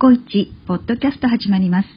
コイポッドキャスト始まります。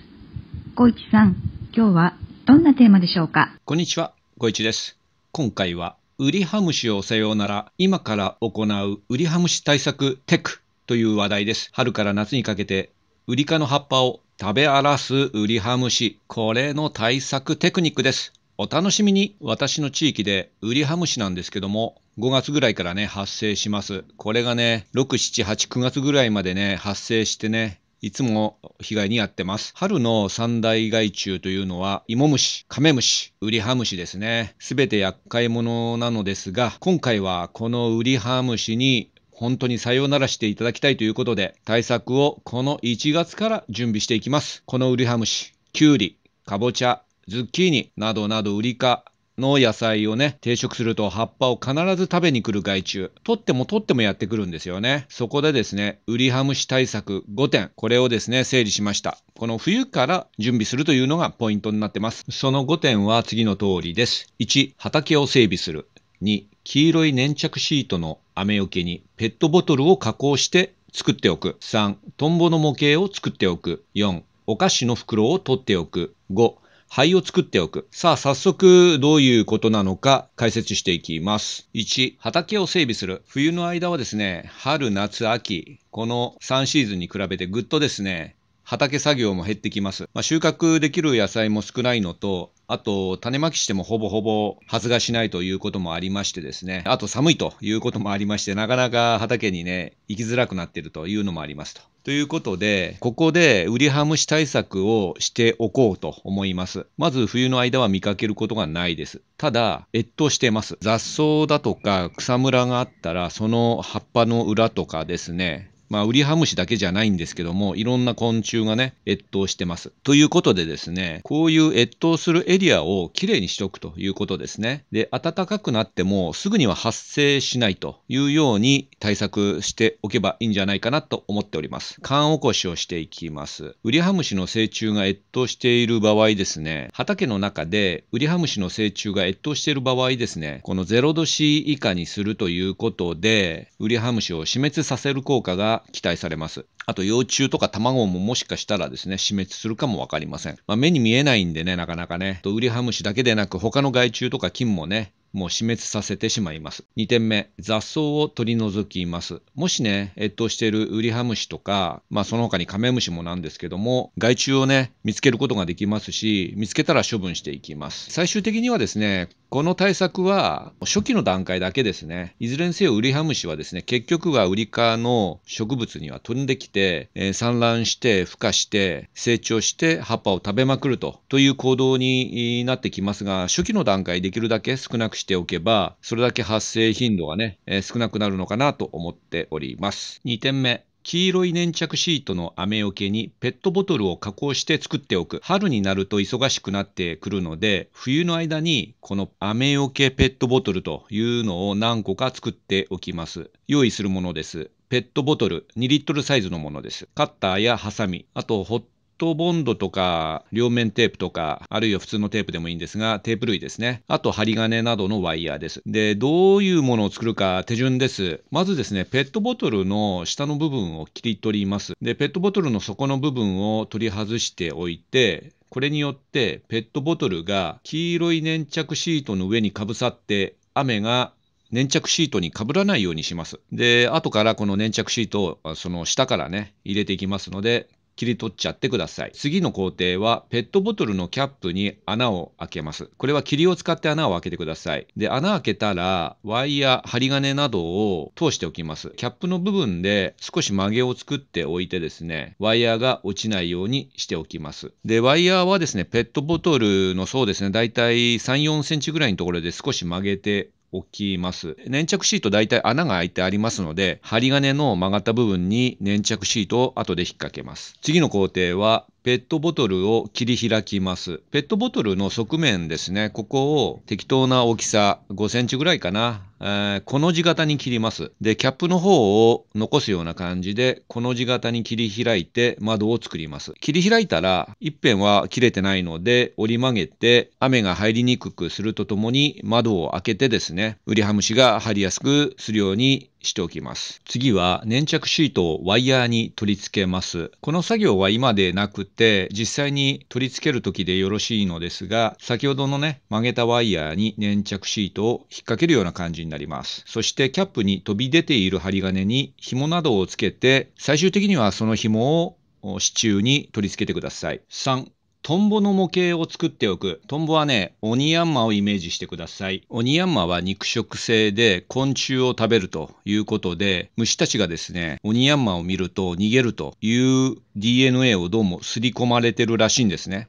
コイさん、今日はどんなテーマでしょうかこんにちは、ごいちです。今回は、ウリハムシをさようなら、今から行うウリハムシ対策テクという話題です。春から夏にかけて、ウリ科の葉っぱを食べ荒らすウリハムシ、これの対策テクニックです。お楽しみに私の地域でウリハムシなんですけども5月ぐらいからね発生しますこれがね678 9月ぐらいまでね発生してねいつも被害に遭ってます。春の三大害虫というのは、イモムシ、カメムシ、ウリハムシですね。すべて厄介者なのですが、今回はこのウリハムシに本当にさようならしていただきたいということで、対策をこの1月から準備していきます。このウリハムシ、キュウリ、カボチャ、ズッキーニなどなどウリ科、の野菜をね、定食すると葉っぱを必ず食べに来る害虫、取っても取ってもやってくるんですよね。そこでですね、ウリハムシ対策5点、これをですね、整理しました。この冬から準備するというのがポイントになってます。その5点は次の通りです。1、畑を整備する。2、黄色い粘着シートの雨よけにペットボトルを加工して作っておく。3、トンボの模型を作っておく。4、お菓子の袋を取っておく。5、灰を作っておく。さあ、早速、どういうことなのか解説していきます。1、畑を整備する。冬の間はですね、春、夏、秋、この3シーズンに比べてぐっとですね、畑作業も減ってきます。まあ、収穫できる野菜も少ないのと、あと、種まきしてもほぼほぼ発芽しないということもありましてですね、あと寒いということもありまして、なかなか畑にね、行きづらくなっているというのもありますと。ということで、ここでウリハムシ対策をしておこうと思います。まず冬の間は見かけることがないです。ただ、越冬してます。雑草だとか草むらがあったら、その葉っぱの裏とかですね、まあ、ウリハムシだけじゃないんですけども、いろんな昆虫がね、越冬してます。ということでですね、こういう越冬するエリアをきれいにしておくということですね。で、暖かくなってもすぐには発生しないというように対策しておけばいいんじゃないかなと思っております。缶起こしをしていきます。ウリハムシの成虫が越冬している場合ですね、畑の中でウリハムシの成虫が越冬している場合ですね、この0度 C 以下にするということで、ウリハムシを死滅させる効果が期待されます。あと幼虫とか卵ももしかしたらですね、死滅するかもわかりません。まあ、目に見えないんでね、なかなかね、とウリハムシだけでなく他の害虫とか菌もね、もう死滅させてしまいます。2点目、雑草を取り除きます。もしね、越冬しているウリハムシとか、まあその他にカメムシもなんですけども、害虫をね、見つけることができますし、見つけたら処分していきます。最終的にはですね、この対策は初期の段階だけですね、いずれにせよウリハムシはですね、結局はウリ科の植物には飛んできて、えー、産卵して、孵化して、成長して葉っぱを食べまくると、という行動になってきますが、初期の段階できるだけ少なくしておけば、それだけ発生頻度がね、え少なくなるのかなと思っております。2点目。黄色い粘着シートの雨よけにペットボトルを加工して作っておく。春になると忙しくなってくるので、冬の間にこの雨よけペットボトルというのを何個か作っておきます。用意するものです。ペットボトル2リットルサイズのものです。カッターやハサミ、あとホットボンドとか、両面テープとか、あるいは普通のテープでもいいんですが、テープ類ですね。あと、針金などのワイヤーです。で、どういうものを作るか手順です。まずですね、ペットボトルの下の部分を切り取ります。で、ペットボトルの底の部分を取り外しておいて、これによってペットボトルが黄色い粘着シートの上にかぶさって雨が粘着シートにかぶらないようにします。で、後からこの粘着シートをその下からね、入れていきますので、切り取っちゃってください。次の工程は、ペットボトルのキャップに穴を開けます。これは霧を使って穴を開けてください。で、穴開けたら、ワイヤー、針金などを通しておきます。キャップの部分で少し曲げを作っておいてですね、ワイヤーが落ちないようにしておきます。で、ワイヤーはですね、ペットボトルのそうですね、だいたい3、4センチぐらいのところで少し曲げて置きます。粘着シート大体穴が開いてありますので、針金の曲がった部分に粘着シートを後で引っ掛けます。次の工程は、ペットボトルを切り開きます。ペットボトルの側面ですね、ここを適当な大きさ5センチぐらいかな、えー、この字型に切ります。で、キャップの方を残すような感じで、この字型に切り開いて窓を作ります。切り開いたら、一辺は切れてないので、折り曲げて、雨が入りにくくするとともに、窓を開けてですね、ウリハムシが張りやすくするようにしておきます。次は粘着シートをワイヤーに取り付けます。この作業は今でなくて実際に取り付ける時でよろしいのですが先ほどのね曲げたワイヤーに粘着シートを引っ掛けるような感じになります。そしてキャップに飛び出ている針金に紐などをつけて、最終的にはその紐を支柱に取り付けてください。3、トンボの模型を作っておく。トンボはね、オニヤンマをイメージしてください。オニヤンマは肉食性で昆虫を食べるということで、虫たちがですね、オニヤンマを見ると逃げるという DNA をどうも刷り込まれてるらしいんですね。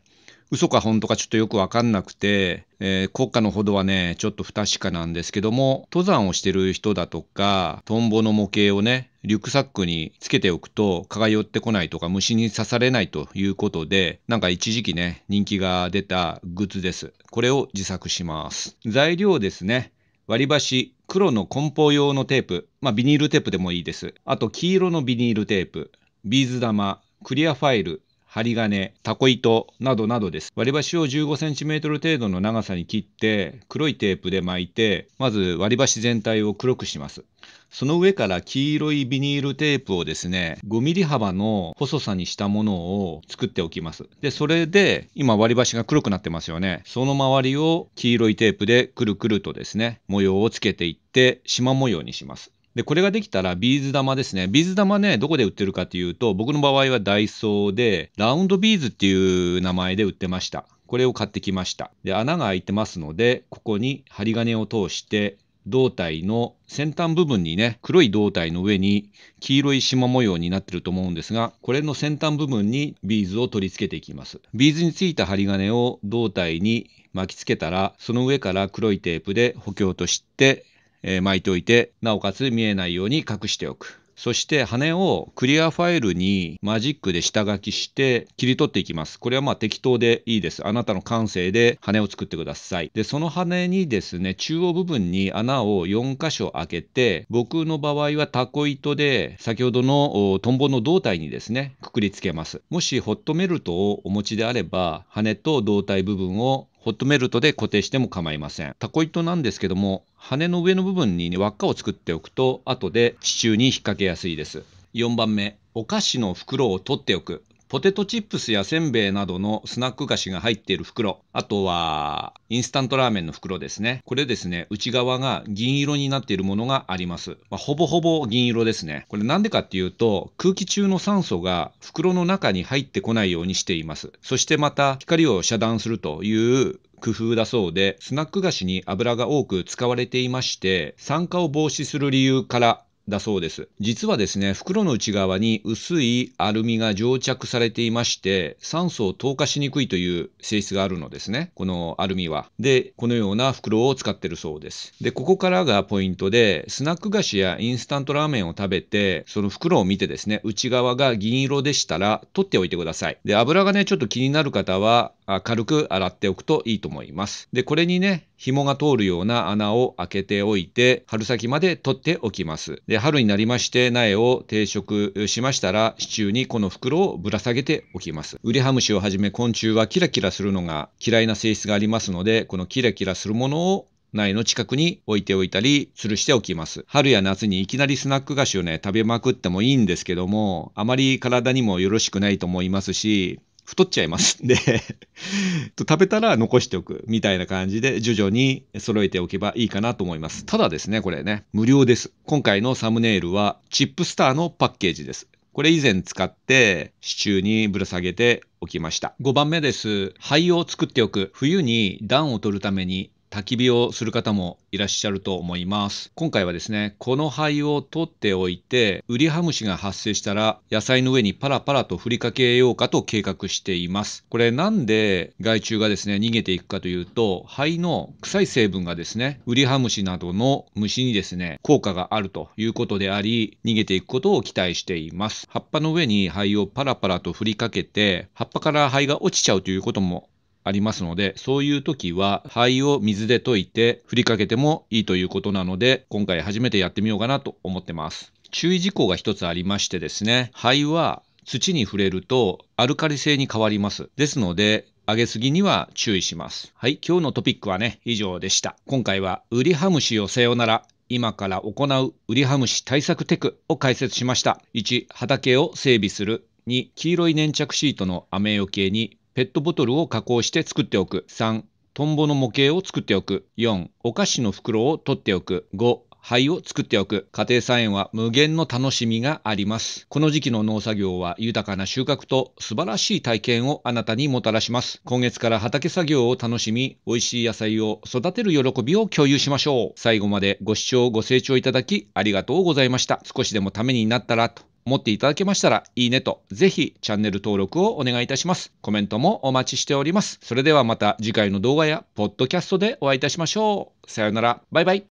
嘘か本当かちょっとよくわかんなくて、えー、国家のほどはね、ちょっと不確かなんですけども、登山をしてる人だとか、トンボの模型をね、リュックサックにつけておくと蚊が寄ってこないとか虫に刺されないということで、なんか一時期ね、人気が出たグッズです。これを自作します。材料ですね。割り箸、黒の梱包用のテープ、まあ、ビニールテープでもいいです。あと黄色のビニールテープ、ビーズ玉、クリアファイル、針金、タコ糸などなどです。割り箸を 15cm 程度の長さに切って、黒いテープで巻いて、まず割り箸全体を黒くします。その上から黄色いビニールテープをですね、5 m m 幅の細さにしたものを作っておきます。で、それで、今割り箸が黒くなってますよね。その周りを黄色いテープでくるくるとですね、模様をつけていって、縞模様にします。で、これができたらビーズ玉ですね。ビーズ玉ね、どこで売ってるかというと、僕の場合はダイソーで、ラウンドビーズっていう名前で売ってました。これを買ってきました。で、穴が開いてますので、ここに針金を通して、胴体の先端部分にね、黒い胴体の上に黄色い縞模様になってると思うんですが、これの先端部分にビーズを取り付けていきます。ビーズについた針金を胴体に巻きつけたら、その上から黒いテープで補強としてえー、巻いておいて、なおかつ見えないように隠しておく。そして羽をクリアファイルにマジックで下書きして切り取っていきます。これはまあ適当でいいです。あなたの感性で羽を作ってください。で、その羽にですね、中央部分に穴を4箇所開けて、僕の場合はタコ糸で先ほどのトンボの胴体にですね、くくりつけます。もしホットメルトをお持ちであれば、羽と胴体部分をホットメルトで固定しても構いません。タコ糸なんですけども、羽の上の部分に輪っかを作っておくと、後で地中に引っ掛けやすいです。4番目、お菓子の袋を取っておく。ポテトチップスやせんべいなどのスナック菓子が入っている袋、あとはインスタントラーメンの袋ですね。これですね、内側が銀色になっているものがあります。まあ、ほぼほぼ銀色ですね。これなんでかっていうと、空気中の酸素が袋の中に入ってこないようにしています。そしてまた光を遮断するという工夫だそうで、スナック菓子に油が多く使われていまして、酸化を防止する理由からだそうです。実はですね、袋の内側に薄いアルミが蒸着されていまして、酸素を透過しにくいという性質があるのですね、このアルミは。で、このような袋を使ってるそうです。で、ここからがポイントで、スナック菓子やインスタントラーメンを食べて、その袋を見てですね、内側が銀色でしたら取っておいてください。で、油がね、ちょっと気になる方は、軽く洗っておくといいと思います。で、これにね、紐が通るような穴を開けておいて、春先まで取っておきます。で、春になりまして苗を定食しましたら、支柱にこの袋をぶら下げておきます。ウリハムシをはじめ昆虫はキラキラするのが嫌いな性質がありますので、このキラキラするものを苗の近くに置いておいたり、吊るしておきます。春や夏にいきなりスナック菓子をね、食べまくってもいいんですけども、あまり体にもよろしくないと思いますし、太っちゃいますんで食べたら残しておくみたいな感じで徐々に揃えておけばいいかなと思います。ただですね、これね、無料です。今回のサムネイルはチップスターのパッケージです。これ以前使って支柱にぶら下げておきました。5番目です。灰を作っておく。冬に暖を取るために焚き火をする方もいらっしゃると思います。今回はですね、この灰を取っておいて、ウリハムシが発生したら野菜の上にパラパラと振りかけようかと計画しています。これなんで害虫がですね、逃げていくかというと、灰の臭い成分がですね、ウリハムシなどの虫にですね、効果があるということであり、逃げていくことを期待しています。葉っぱの上に灰をパラパラと振りかけて、葉っぱから灰が落ちちゃうということもありますので、そういう時は灰を水で溶いて振りかけてもいいということなので、今回初めてやってみようかなと思ってます。注意事項が一つありましてですね、灰は土に触れるとアルカリ性に変わります。ですので、上げすぎには注意します。はい、今日のトピックはね、以上でした。今回はウリハムシをさよなら。今から行うウリハムシ対策テクを解説しました。1、畑を整備する。2、黄色い粘着シートの雨よけにペットボトルを加工して作っておく。3、トンボの模型を作っておく。4、お菓子の袋を取っておく。5、灰を作っておく。家庭菜園は無限の楽しみがあります。この時期の農作業は豊かな収穫と素晴らしい体験をあなたにもたらします。今月から畑作業を楽しみ、美味しい野菜を育てる喜びを共有しましょう。最後までご視聴ご清聴いただきありがとうございました。少しでもためになったらと持っていただけましたら、いいねと、ぜひチャンネル登録をお願いいたします。コメントもお待ちしております。それではまた次回の動画や、ポッドキャストでお会いいたしましょう。さようなら。バイバイ。